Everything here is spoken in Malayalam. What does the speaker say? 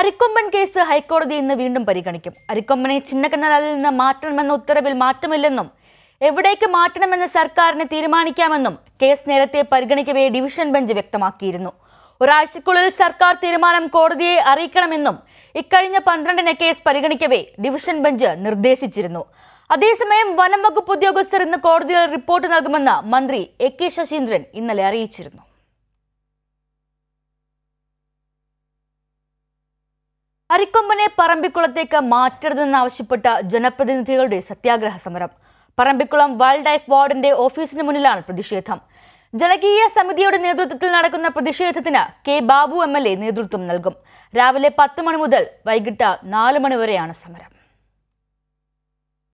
അരിക്കൊമ്പൻ കേസ് ഹൈക്കോടതി ഇന്ന് വീണ്ടും പരിഗണിക്കും അരിക്കൊമ്പനെ ചിന്നക്കനാലിൽ നിന്ന് മാറ്റണമെന്ന ഉത്തരവിൽ മാറ്റമില്ലെന്നും എവിടേക്ക് മാറ്റണമെന്ന് സർക്കാരിന് തീരുമാനിക്കാമെന്നും കേസ് നേരത്തെ പരിഗണിക്കവേ ഡിവിഷൻ ബെഞ്ച് വ്യക്തമാക്കിയിരുന്നു ഒരാഴ്ചക്കുള്ളിൽ സർക്കാർ തീരുമാനം കോടതിയെ അറിയിക്കണമെന്നും ഇക്കഴിഞ്ഞ പന്ത്രണ്ടിന് കേസ് പരിഗണിക്കവേ ഡിവിഷൻ ബെഞ്ച് നിർദ്ദേശിച്ചിരുന്നു അതേസമയം വനം വകുപ്പ് ഉദ്യോഗസ്ഥർ ഇന്ന് കോടതിയിൽ റിപ്പോർട്ട് നൽകുമെന്ന് മന്ത്രി എ കെ ശശീന്ദ്രൻ ഇന്നലെ അറിയിച്ചിരുന്നു അരിക്കൊമ്പനെ പറമ്പിക്കുളത്തേക്ക് ആവശ്യപ്പെട്ട ജനപ്രതിനിധികളുടെ സത്യാഗ്രഹ സമരം പറമ്പിക്കുളം വൈൽഡ് ലൈഫ് വാർഡിന്റെ ഓഫീസിന് മുന്നിലാണ് പ്രതിഷേധം ജനകീയ സമിതിയുടെ നേതൃത്വത്തിൽ നടക്കുന്ന പ്രതിഷേധത്തിന് കെ ബാബു എം നേതൃത്വം നൽകും രാവിലെ പത്ത് മണി മുതൽ വൈകിട്ട് നാല് മണി വരെയാണ് സമരം